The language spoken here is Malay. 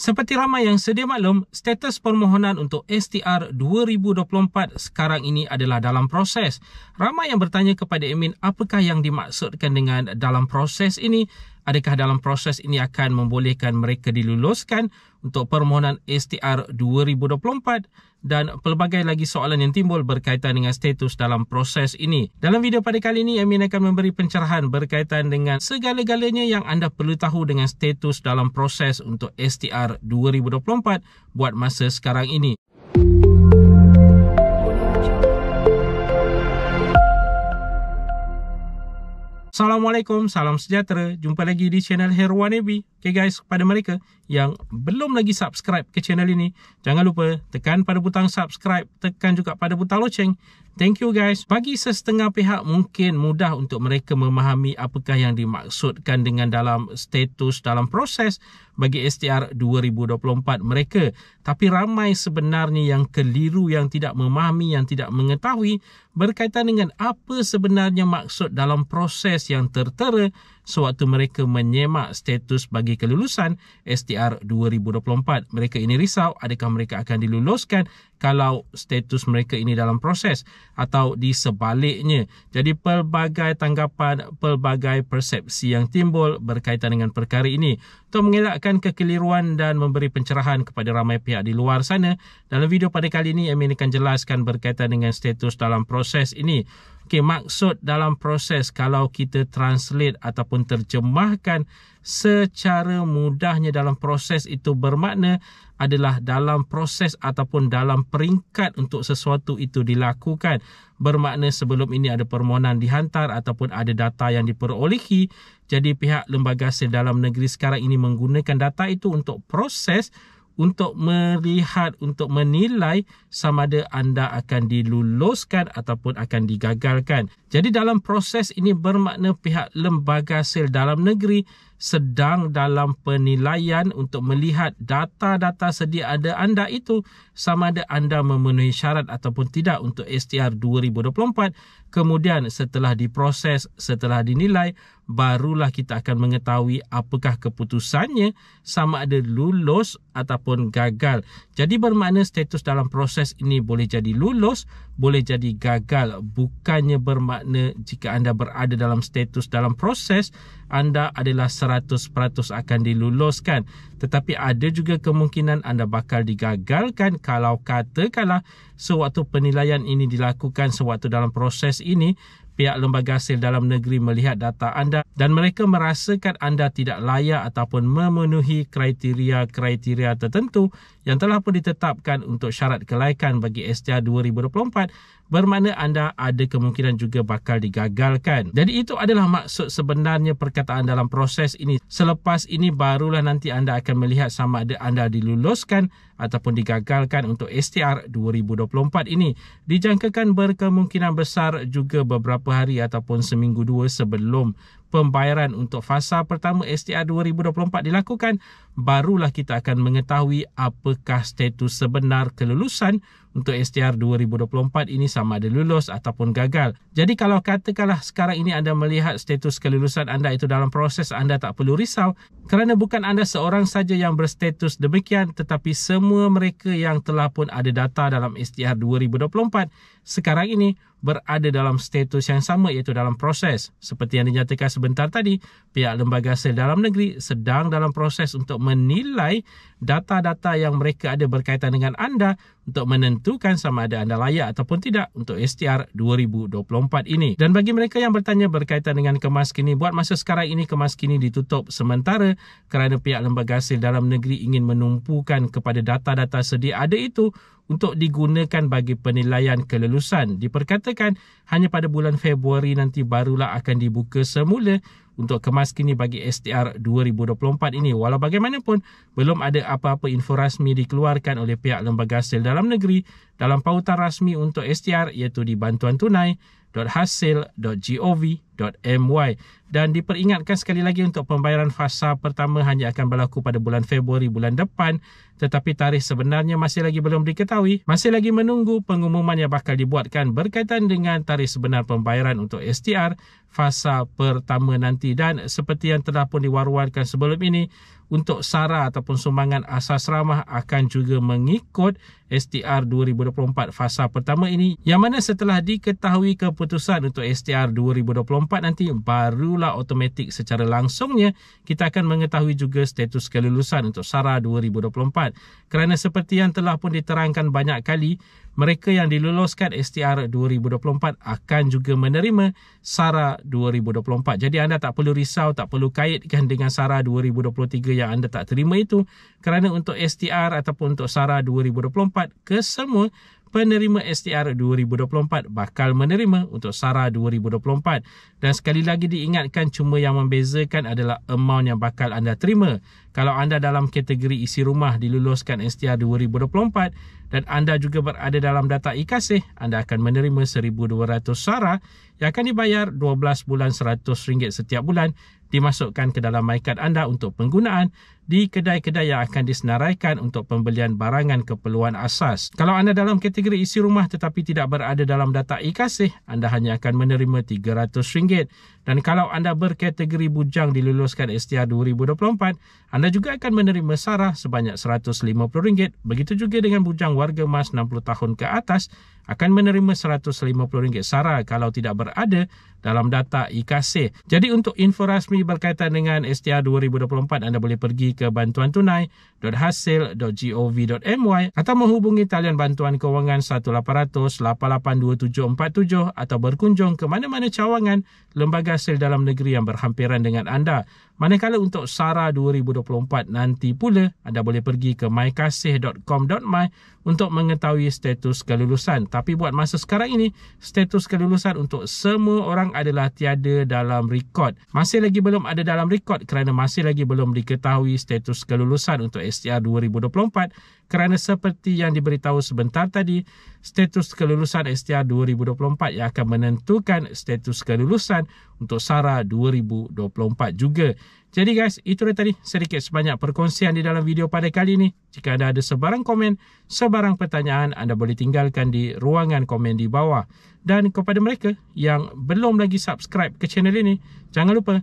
Seperti ramai yang sedia maklum, status permohonan untuk STR 2024 sekarang ini adalah dalam proses. Ramai yang bertanya kepada Emin apakah yang dimaksudkan dengan dalam proses ini adakah dalam proses ini akan membolehkan mereka diluluskan untuk permohonan STR 2024 dan pelbagai lagi soalan yang timbul berkaitan dengan status dalam proses ini. Dalam video pada kali ini, Amin akan memberi pencerahan berkaitan dengan segala-galanya yang anda perlu tahu dengan status dalam proses untuk STR 2024 buat masa sekarang ini. Assalamualaikum, salam sejahtera. Jumpa lagi di channel Herwan Nabi. Okay guys, kepada mereka yang belum lagi subscribe ke channel ini, jangan lupa tekan pada butang subscribe, tekan juga pada butang loceng. Thank you guys. Bagi sesetengah pihak mungkin mudah untuk mereka memahami apakah yang dimaksudkan dengan dalam status dalam proses bagi STR 2024 mereka. Tapi ramai sebenarnya yang keliru yang tidak memahami yang tidak mengetahui berkaitan dengan apa sebenarnya maksud dalam proses yang tertera sewaktu mereka menyemak status bagi kelulusan STR 2024. Mereka ini risau adakah mereka akan diluluskan kalau status mereka ini dalam proses atau di sebaliknya. Jadi pelbagai tanggapan, pelbagai persepsi yang timbul berkaitan dengan perkara ini. Untuk mengelakkan kekeliruan dan memberi pencerahan kepada ramai pihak di luar sana, dalam video pada kali ini Amin akan jelaskan berkaitan dengan status dalam proses ini. Okey, maksud dalam proses kalau kita translate ataupun terjemahkan secara mudahnya dalam proses itu bermakna adalah dalam proses ataupun dalam peringkat untuk sesuatu itu dilakukan bermakna sebelum ini ada permohonan dihantar ataupun ada data yang diperolehi jadi pihak lembaga sel dalam negeri sekarang ini menggunakan data itu untuk proses untuk melihat untuk menilai sama ada anda akan diluluskan ataupun akan digagalkan. Jadi dalam proses ini bermakna pihak lembaga sel dalam negeri sedang dalam penilaian untuk melihat data-data sedia ada anda itu sama ada anda memenuhi syarat ataupun tidak untuk STR 2024. Kemudian setelah diproses, setelah dinilai, barulah kita akan mengetahui apakah keputusannya sama ada lulus ataupun gagal. Jadi bermakna status dalam proses ini boleh jadi lulus, boleh jadi gagal bukannya bermakna jika anda berada dalam status dalam proses anda adalah 100% akan diluluskan tetapi ada juga kemungkinan anda bakal digagalkan kalau katakanlah sewaktu penilaian ini dilakukan sewaktu dalam proses ini pihak lembaga hasil dalam negeri melihat data anda dan mereka merasakan anda tidak layak ataupun memenuhi kriteria-kriteria tertentu yang telah pun ditetapkan untuk syarat kelayakan bagi STR 2024 bermakna anda ada kemungkinan juga bakal digagalkan. Jadi itu adalah maksud sebenarnya perkataan dalam proses ini. Selepas ini barulah nanti anda akan melihat sama ada anda diluluskan ataupun digagalkan untuk STR 2024 ini dijangkakan berkemungkinan besar juga beberapa hari ataupun seminggu dua sebelum pembayaran untuk fasa pertama STR 2024 dilakukan, barulah kita akan mengetahui apakah status sebenar kelulusan untuk STR 2024 ini sama ada lulus ataupun gagal. Jadi kalau katakanlah sekarang ini anda melihat status kelulusan anda itu dalam proses, anda tak perlu risau kerana bukan anda seorang saja yang berstatus demikian tetapi semua mereka yang telah pun ada data dalam STR 2024 sekarang ini berada dalam status yang sama iaitu dalam proses. Seperti yang dinyatakan sebentar tadi, pihak lembaga sel dalam negeri sedang dalam proses untuk menilai data-data yang mereka ada berkaitan dengan anda untuk menentukan sama ada anda layak ataupun tidak untuk STR 2024 ini. Dan bagi mereka yang bertanya berkaitan dengan kemas kini, buat masa sekarang ini kemas kini ditutup sementara kerana pihak lembaga hasil dalam negeri ingin menumpukan kepada data-data sedia ada itu untuk digunakan bagi penilaian kelulusan. Diperkatakan hanya pada bulan Februari nanti barulah akan dibuka semula untuk kemas kini bagi STR 2024 ini. Walau bagaimanapun, belum ada apa-apa info rasmi dikeluarkan oleh pihak lembaga hasil dalam negeri dalam pautan rasmi untuk STR iaitu di bantuan tunai.hasil.gov.my www.bank.my dan diperingatkan sekali lagi untuk pembayaran fasa pertama hanya akan berlaku pada bulan Februari bulan depan tetapi tarikh sebenarnya masih lagi belum diketahui masih lagi menunggu pengumuman yang bakal dibuatkan berkaitan dengan tarikh sebenar pembayaran untuk STR fasa pertama nanti dan seperti yang telah pun diwar-warkan sebelum ini untuk SARA ataupun sumbangan asas ramah akan juga mengikut STR 2024 fasa pertama ini yang mana setelah diketahui keputusan untuk STR 2024 2024 nanti barulah automatik secara langsungnya kita akan mengetahui juga status kelulusan untuk SARA 2024. Kerana seperti yang telah pun diterangkan banyak kali, mereka yang diluluskan STR 2024 akan juga menerima SARA 2024. Jadi anda tak perlu risau, tak perlu kaitkan dengan SARA 2023 yang anda tak terima itu kerana untuk STR ataupun untuk SARA 2024 kesemua penerima STR 2024 bakal menerima untuk SARA 2024. Dan sekali lagi diingatkan cuma yang membezakan adalah amount yang bakal anda terima. Kalau anda dalam kategori isi rumah diluluskan STR 2024 dan anda juga berada dalam data ikasih, anda akan menerima 1200 SARA yang akan dibayar 12 bulan RM100 setiap bulan dimasukkan ke dalam MyCard anda untuk penggunaan di kedai-kedai yang akan disenaraikan untuk pembelian barangan keperluan asas. Kalau anda dalam kategori isi rumah tetapi tidak berada dalam data e-kasih, anda hanya akan menerima RM300. Dan kalau anda berkategori bujang diluluskan STR 2024, anda juga akan menerima sarah sebanyak RM150. Begitu juga dengan bujang warga emas 60 tahun ke atas akan menerima RM150 sarah kalau tidak berada dalam data e-kasih. Jadi untuk info rasmi berkaitan dengan STR 2024 anda boleh pergi ke bantuan tunai.hasil.gov.my atau menghubungi talian bantuan kewangan 1800 8827 47 atau berkunjung ke mana-mana cawangan lembaga hasil dalam negeri yang berhampiran dengan anda Manakala untuk SARA 2024 nanti pula, anda boleh pergi ke mykasih.com.my untuk mengetahui status kelulusan. Tapi buat masa sekarang ini, status kelulusan untuk semua orang adalah tiada dalam rekod. Masih lagi belum ada dalam rekod kerana masih lagi belum diketahui status kelulusan untuk STR 2024 kerana seperti yang diberitahu sebentar tadi, status kelulusan STR 2024 yang akan menentukan status kelulusan untuk SARA 2024 juga. Jadi guys, itu dia tadi sedikit sebanyak perkongsian di dalam video pada kali ini. Jika anda ada sebarang komen, sebarang pertanyaan, anda boleh tinggalkan di ruangan komen di bawah. Dan kepada mereka yang belum lagi subscribe ke channel ini, jangan lupa